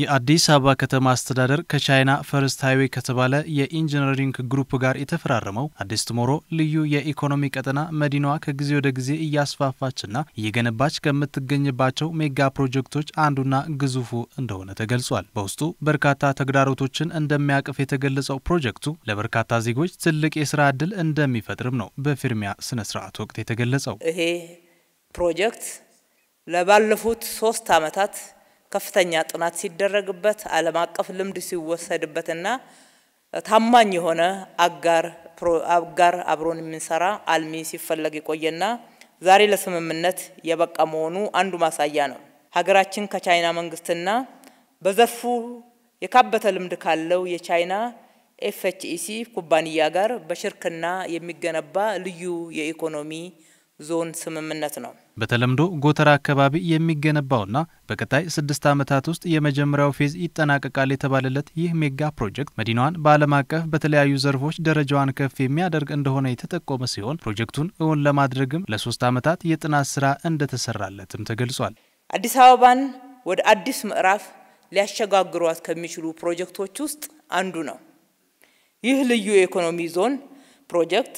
የአዲስ አበባ ከተማ አስተዳደር ከቻይና ፈርስት ሃይዌይ ከተባለ የኢንጂነሪንግ ግሩፕ ጋር የተፈራረመው አዲስ ትሞሮ ልዩ የኢኮኖሚ ቀጠና መዲናዋ ከጊዜ ወደ ጊዜ እያስፋፋችና እየገነባች ከምትገኝባቸው ሜጋ ፕሮጀክቶች አንዱና ግዙፉ እንደሆነ ተገልጿል። በውስጡ በርካታ ተግዳሮቶችን እንደሚያቅፍ የተገለጸው ፕሮጀክቱ ለበርካታ ዜጎች ትልቅ የስራ ዕድል እንደሚፈጥርም ነው በፊርሚያ ስነ ስርዓት ወቅት የተገለጸው። ይሄ ፕሮጀክት ለባለፉት ሶስት ዓመታት ከፍተኛ ጥናት ሲደረግበት ዓለም አቀፍ ልምድ ሲወሰድበትና ታማኝ የሆነ አጋር አጋር አብሮን የምንሰራ አልሚ ሲፈለግ የቆየና ዛሬ ለስምምነት የበቃ መሆኑ አንዱ ማሳያ ነው። ሀገራችን ከቻይና መንግስትና በዘርፉ የካበተ ልምድ ካለው የቻይና ኤፍኤችኢሲ ኩባንያ ጋር በሽርክና የሚገነባ ልዩ የኢኮኖሚ ዞን ስምምነት ነው። በተለምዶ ጎተራ አካባቢ የሚገነባውና በቀጣይ ስድስት ዓመታት ውስጥ የመጀመሪያው ፌዝ ይጠናቀቃል የተባለለት ይህ ሜጋ ፕሮጀክት መዲናዋን በዓለም አቀፍ በተለያዩ ዘርፎች ደረጃዋን ከፍ የሚያደርግ እንደሆነ የተጠቆመ ሲሆን ፕሮጀክቱን እውን ለማድረግም ለሶስት ዓመታት የጥናት ስራ እንደተሰራለትም ተገልጿል። አዲስ አበባን ወደ አዲስ ምዕራፍ ሊያሸጋግሯት ከሚችሉ ፕሮጀክቶች ውስጥ አንዱ ነው። ይህ ልዩ የኢኮኖሚ ዞን ፕሮጀክት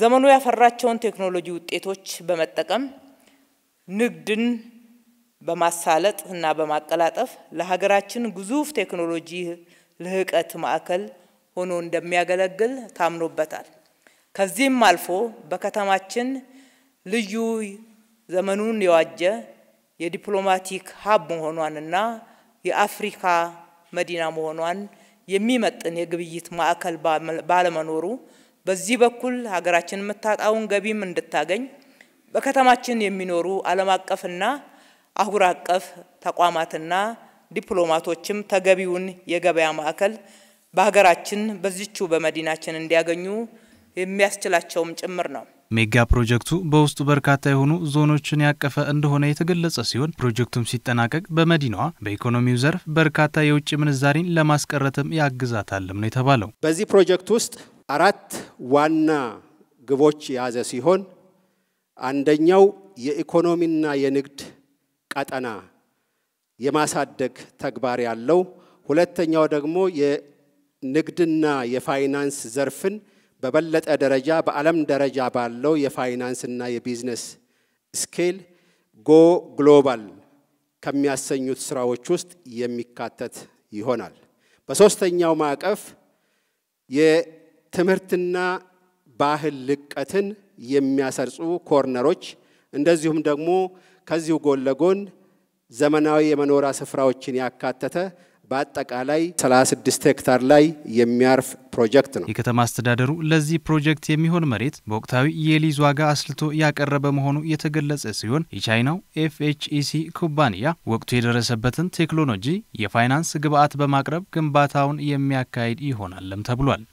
ዘመኑ ያፈራቸውን ቴክኖሎጂ ውጤቶች በመጠቀም ንግድን በማሳለጥ እና በማቀላጠፍ ለሀገራችን ግዙፍ ቴክኖሎጂ ልህቀት ማዕከል ሆኖ እንደሚያገለግል ታምኖበታል። ከዚህም አልፎ በከተማችን ልዩ ዘመኑን የዋጀ የዲፕሎማቲክ ሀብ መሆኗንና የአፍሪካ መዲና መሆኗን የሚመጥን የግብይት ማዕከል ባለመኖሩ በዚህ በኩል ሀገራችን የምታጣውን ገቢም እንድታገኝ በከተማችን የሚኖሩ ዓለም አቀፍና አህጉር አቀፍ ተቋማትና ዲፕሎማቶችም ተገቢውን የገበያ ማዕከል በሀገራችን በዚቹ በመዲናችን እንዲያገኙ የሚያስችላቸውም ጭምር ነው። ሜጋ ፕሮጀክቱ በውስጡ በርካታ የሆኑ ዞኖችን ያቀፈ እንደሆነ የተገለጸ ሲሆን ፕሮጀክቱም ሲጠናቀቅ በመዲናዋ በኢኮኖሚው ዘርፍ በርካታ የውጭ ምንዛሪን ለማስቀረትም ያግዛታልም ነው የተባለው። በዚህ ፕሮጀክት ውስጥ አራት ዋና ግቦች የያዘ ሲሆን አንደኛው የኢኮኖሚና የንግድ ቀጠና የማሳደግ ተግባር ያለው፣ ሁለተኛው ደግሞ የንግድና የፋይናንስ ዘርፍን በበለጠ ደረጃ በዓለም ደረጃ ባለው የፋይናንስና የቢዝነስ ስኬል ጎ ግሎባል ከሚያሰኙት ስራዎች ውስጥ የሚካተት ይሆናል። በሶስተኛው ማዕቀፍ ትምህርትና ባህል ልቀትን የሚያሰርጹ ኮርነሮች እንደዚሁም ደግሞ ከዚሁ ጎን ለጎን ዘመናዊ የመኖሪያ ስፍራዎችን ያካተተ በአጠቃላይ 36 ሄክታር ላይ የሚያርፍ ፕሮጀክት ነው። የከተማ አስተዳደሩ ለዚህ ፕሮጀክት የሚሆን መሬት በወቅታዊ የሊዝ ዋጋ አስልቶ ያቀረበ መሆኑ የተገለጸ ሲሆን የቻይናው ኤፍኤችኢሲ ኩባንያ ወቅቱ የደረሰበትን ቴክኖሎጂ የፋይናንስ ግብዓት በማቅረብ ግንባታውን የሚያካሂድ ይሆናልም ተብሏል።